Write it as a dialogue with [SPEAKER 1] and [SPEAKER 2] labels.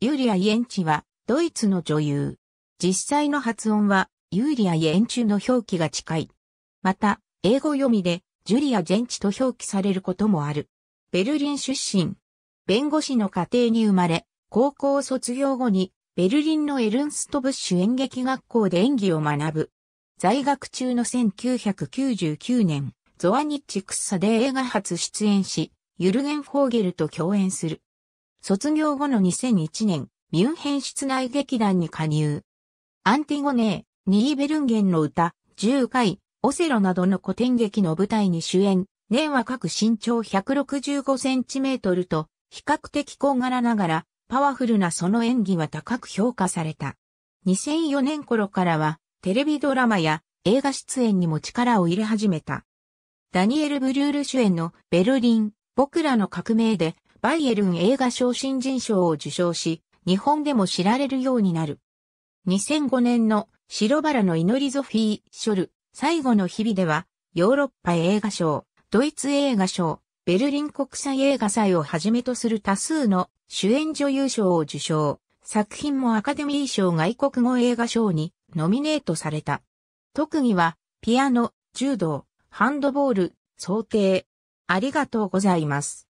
[SPEAKER 1] ユーリア・イエンチは、ドイツの女優。実際の発音は、ユーリア・イエンチの表記が近い。また、英語読みで、ジュリア・ジェンチと表記されることもある。ベルリン出身。弁護士の家庭に生まれ、高校卒業後に、ベルリンのエルンストブッシュ演劇学校で演技を学ぶ。在学中の1999年、ゾアニッチ・クッサで映画初出演し、ユルゲン・フォーゲルと共演する。卒業後の2001年、ミュンヘン室内劇団に加入。アンティゴネー、ニーベルンゲンの歌、10回、オセロなどの古典劇の舞台に主演、年は各身長165センチメートルと、比較的小柄ながら、パワフルなその演技は高く評価された。2004年頃からは、テレビドラマや映画出演にも力を入れ始めた。ダニエル・ブルール主演のベルリン、僕らの革命でバイエルン映画賞新人賞を受賞し、日本でも知られるようになる。2005年の白バラの祈りゾフィー・ショル、最後の日々では、ヨーロッパ映画賞、ドイツ映画賞、ベルリン国際映画祭をはじめとする多数の主演女優賞を受賞。作品もアカデミー賞外国語映画賞にノミネートされた。特技は、ピアノ、柔道、ハンドボール、想定。あ
[SPEAKER 2] りがとうございます。